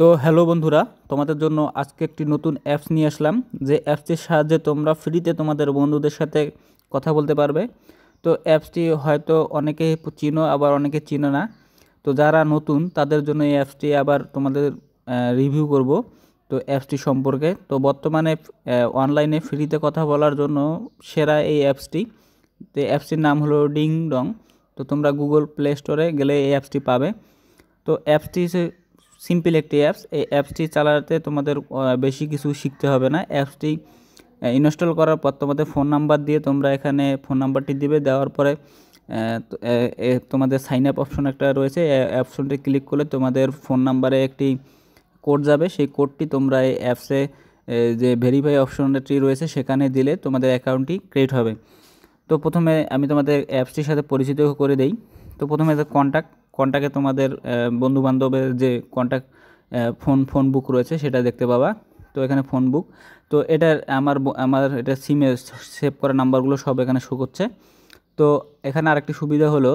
তো হ্যালো বন্ধুরা তোমাদের জন্য আজকে একটি নতুন অ্যাপস নিয়ে আসলাম যে অ্যাপসটির সাহায্যে তোমরা ফ্রিতে তোমাদের বন্ধুদের সাথে কথা বলতে পারবে তো অ্যাপসটি হয়তো অনেকে চিনো আবার অনেকে চিনো না তো যারা নতুন তাদের জন্য এই অ্যাপসটি আবার তোমাদের রিভিউ করব তো অ্যাপসটি সম্পর্কে তো বর্তমানে অনলাইনে ফ্রিতে কথা বলার জন্য সেরা এই অ্যাপসটি তো অ্যাপসটির নাম হলো ডিং ডং তো তোমরা গুগল প্লে স্টোরে গেলে এই অ্যাপসটি পাবে তো অ্যাপসটি সিম্পল একটি অ্যাপস এই অ্যাপসটি চালাতে তোমাদের বেশি কিছু শিখতে হবে না অ্যাপসটি ইনস্টল করার পর তোমাদের ফোন নাম্বার দিয়ে তোমরা এখানে ফোন নাম্বারটি দিবে দেওয়ার পরে তোমাদের সাইন আপ অপশন একটা রয়েছে অপশনটি ক্লিক করলে তোমাদের ফোন নাম্বারে একটি কোড যাবে সেই কোডটি তোমরা এই অ্যাপসে যে ভেরিফাই অপশনটি রয়েছে সেখানে দিলে তোমাদের অ্যাকাউন্টটি ক্রিয়েট হবে তো প্রথমে আমি তোমাদের অ্যাপসটির সাথে পরিচিত করে দেই তো প্রথমে কন্ট্যাক্ট কন্ট্যাক্টে তোমাদের বন্ধুবান্ধবের যে কন্ট্যাক্ট ফোন ফোন বুক রয়েছে সেটা দেখতে পাবা তো এখানে ফোন বুক তো এটা আমার আমার এটা সিমে সেভ করা নাম্বারগুলো সব এখানে শো করছে তো এখানে আরেকটি সুবিধা হলো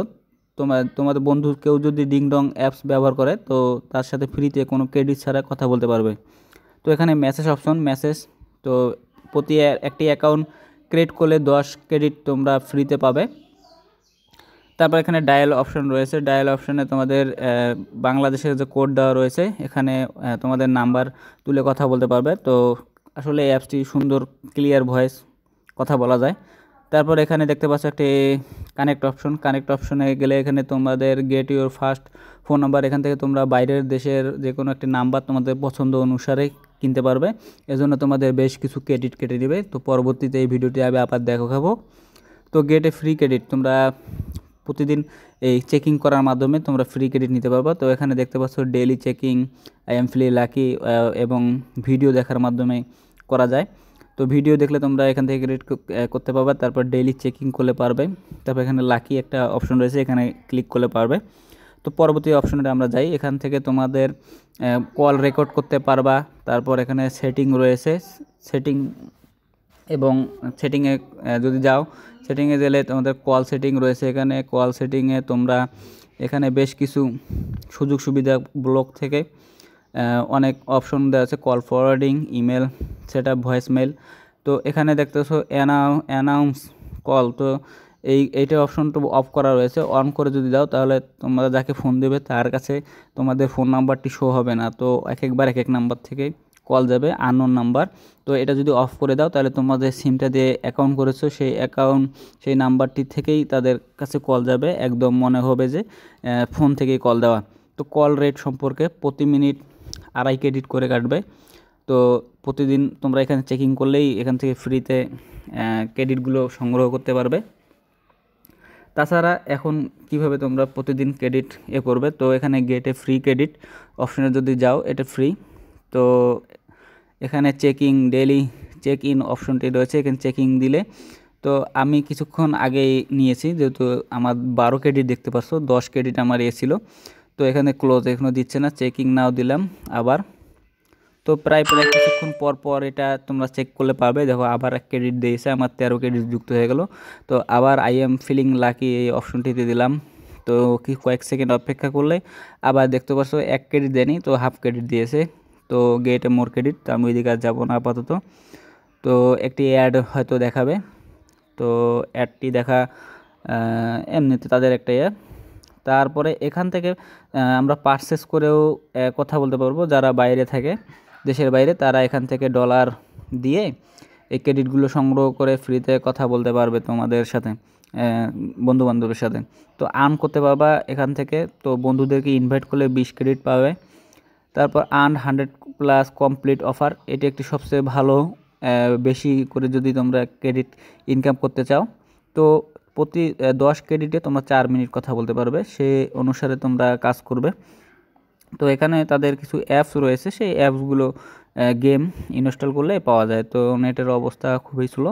তোমার তোমাদের বন্ধু কেউ যদি ডিংডং অ্যাপস ব্যবহার করে তো তার সাথে ফ্রিতে কোনো ক্রেডিট ছাড়া কথা বলতে পারবে তো এখানে মেসেজ অপশন মেসেজ তো প্রতি একটি অ্যাকাউন্ট ক্রিয়েট করলে দশ ক্রেডিট তোমরা ফ্রিতে পাবে তারপর এখানে ডায়াল অপশন রয়েছে ডায়াল অপশনে তোমাদের বাংলাদেশের যে কোড দেওয়া রয়েছে এখানে তোমাদের নাম্বার তুলে কথা বলতে পারবে তো আসলে এই অ্যাপসটি সুন্দর ক্লিয়ার ভয়েস কথা বলা যায় তারপর এখানে দেখতে পাচ্ছ একটি কানেক্ট অপশন কানেক্ট অপশনে গেলে এখানে তোমাদের get your first phone number এখান থেকে তোমরা বাইরের দেশের যে কোনো একটি নাম্বার তোমাদের পছন্দ অনুসারে কিনতে পারবে এজন্য তোমাদের বেশ কিছু ক্রেডিট কেটে দেবে তো পরবর্তীতে এই ভিডিওটি আমি আবার দেখাবো তো গেটে ফ্রি ক্রেডিট তোমরা প্রতিদিন এই চেকিং করার মাধ্যমে তোমরা ফ্রি ক্রেডিট নিতে পারবা তো এখানে দেখতে পাচ্ছ ডেলি চেকিং এম ফ্লি লাকি এবং ভিডিও দেখার মাধ্যমে করা যায় তো ভিডিও দেখলে তোমরা এখান থেকে ক্রেডিট করতে পারবে তারপর ডেইলি চেকিং করলে পারবে তারপর এখানে লাকি একটা অপশন রয়েছে এখানে ক্লিক করলে পারবে তো পরবর্তী অপশনে আমরা যাই এখান থেকে তোমাদের কল রেকর্ড করতে পারবা তারপর এখানে সেটিং রয়েছে সেটিং এবং সেটিংয়ে যদি যাও সেটিংয়ে গেলে তোমাদের কল সেটিং রয়েছে এখানে কল সেটিংয়ে তোমরা এখানে বেশ কিছু সুযোগ সুবিধা ব্লক থেকে অনেক অপশন দেওয়া আছে call forwarding email set up voice তো এখানে দেখতেছো অ্যানাউ অ্যানাউন্স কল তো এই এইটা অপশনটা তো অফ করা রয়েছে অন করে যদি দাও তাহলে তোমরা যাকে ফোন দেবে তার কাছে তোমাদের ফোন নাম্বারটি শো হবে না তো এক একবার এক এক নাম্বার থেকে কল যাবে আননোন নাম্বার তো এটা যদি অফ করে দাও তাহলে তোমাদের সিমটা দিয়ে অ্যাকাউন্ট করেছো সেই অ্যাকাউন্ট সেই নাম্বারটি থেকেই তাদের কাছে কল যাবে একদম মনে হবে যে ফোন থেকেই কল দেওয়া তো কল রেট সম্পর্কে প্রতি মিনিট আড়াই ক্রেডিট করে কাটবে তো প্রতিদিন তোমরা এখানে চেকিং করলেই এখান থেকে ফ্রিতে ক্রেডিটগুলো সংগ্রহ করতে পারবে তাছাড়া এখন কিভাবে তোমরা প্রতিদিন ক্রেডিট এ করবে তো এখানে গেটে ফ্রি ক্রেডিট অপশানে যদি যাও এটা ফ্রি তো এখানে চেকিং ডেলি চেক ইন অপশনটি রয়েছে এখানে চেকিং দিলে তো আমি কিছুক্ষণ আগেই নিয়েছি যেহেতু আমার বারো ক্রেডিট দেখতে পাচ্ছ দশ ক্রেডিট আমার এ তো এখানে ক্লোজ এখনও দিচ্ছে না চেকিং নাও দিলাম আবার তো প্রায় প্রায় কিছুক্ষণ পর পর এটা তোমরা চেক করলে পাবে দেখো আবার এক ক্রেডিট দিয়েছে আমার তেরো ক্রেডিট যুক্ত হয়ে গেল তো আবার আই এম ফিলিং লাকি এই অপশনটিতে দিলাম তো কি কয়েক সেকেন্ড অপেক্ষা করলে আবার দেখতে পাচ্ছ এক ক্রেডিট দেয়নি তো হাফ ক্রেডিট দিয়েছে তো গেট মোর ক্রেডিট তো আমি ওইদিকে আর যাবো না আপাতত তো একটি অ্যাড হয়তো দেখাবে তো অ্যাডটি দেখা এমনিতে তাদের একটা ইয়ে তারপরে এখান থেকে আমরা পারচেস করেও কথা বলতে পারবো যারা বাইরে থাকে দেশের বাইরে তারা এখান থেকে ডলার দিয়ে এই ক্রেডিটগুলো সংগ্রহ করে ফ্রিতে কথা বলতে পারবে তোমাদের সাথে বন্ধু বান্ধবের সাথে তো আর্ন করতে পারবা এখান থেকে তো বন্ধুদেরকে ইনভাইট করলে বিশ ক্রেডিট পাবে তারপর আন হান্ড্রেড প্লাস কমপ্লিট অফার এটি একটি সবচেয়ে ভালো বেশি করে যদি তোমরা ক্রেডিট ইনকাম করতে চাও তো প্রতি দশ ক্রেডিটে তোমরা চার মিনিট কথা বলতে পারবে সে অনুসারে তোমরা কাজ করবে তো এখানে তাদের কিছু অ্যাপস রয়েছে সেই অ্যাপসগুলো গেম ইনস্টল করলে পাওয়া যায় তো নেটের অবস্থা খুবই স্লো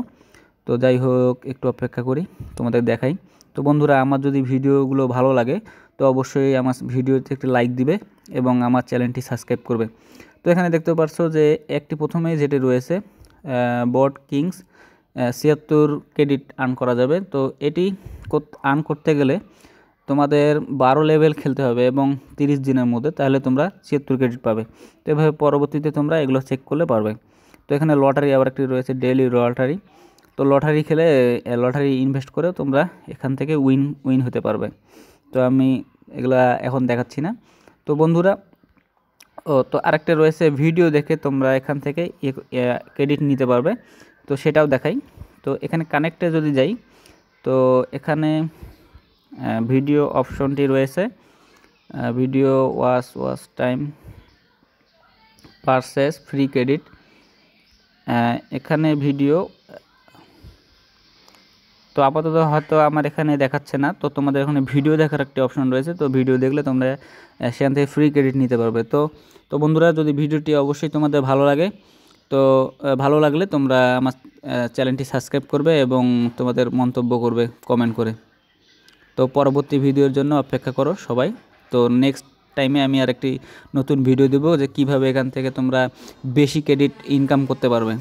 তো যাই হোক একটু অপেক্ষা করি তোমাদের দেখাই তো বন্ধুরা আমার যদি ভিডিওগুলো ভালো লাগে তো অবশ্যই আমার ভিডিওতে একটি লাইক দিবে এবং আমার চ্যানেলটি সাবস্ক্রাইব করবে তো এখানে দেখতে পারছো যে একটি প্রথমে যেটি রয়েছে বট কিংস ছিয়াত্তর ক্রেডিট আর্ন করা যাবে তো এটি আর্ন করতে গেলে তোমাদের বারো লেভেল খেলতে হবে এবং তিরিশ দিনের মধ্যে তাহলে তোমরা ছিয়াত্তর ক্রেডিট পাবে তো এভাবে পরবর্তীতে তোমরা এগুলো চেক করলে পারবে তো এখানে লটারি আবার একটি রয়েছে ডেলি লটারি তো লটারি খেলে লটারি ইনভেস্ট করে তোমরা এখান থেকে উইন উইন হতে পারবে তো আমি এগুলা এখন দেখাচ্ছি না তো বন্ধুরা ও তো আরেকটা রয়েছে ভিডিও দেখে তোমরা এখান থেকে ক্রেডিট নিতে পারবে তো সেটাও দেখাই তো এখানে কানেক্টে যদি যাই তো এখানে ভিডিও অপশনটি রয়েছে ভিডিও ওয়াস ওয়াস টাইম পারসেস ফ্রি ক্রেডিট এখানে ভিডিও তো আপাতত হয়তো আমার এখানে দেখাচ্ছে না তো তোমাদের এখানে ভিডিও দেখার একটি অপশন রয়েছে তো ভিডিও দেখলে তোমরা সেখান থেকে ফ্রি ক্রেডিট নিতে পারবে তো তো বন্ধুরা যদি ভিডিওটি অবশ্যই তোমাদের ভালো লাগে তো ভালো লাগলে তোমরা আমার চ্যানেলটি সাবস্ক্রাইব করবে এবং তোমাদের মন্তব্য করবে কমেন্ট করে তো পরবর্তী ভিডিওর জন্য অপেক্ষা করো সবাই তো নেক্সট টাইমে আমি আর একটি নতুন ভিডিও দেবো যে কিভাবে এখান থেকে তোমরা বেশি ক্রেডিট ইনকাম করতে পারবে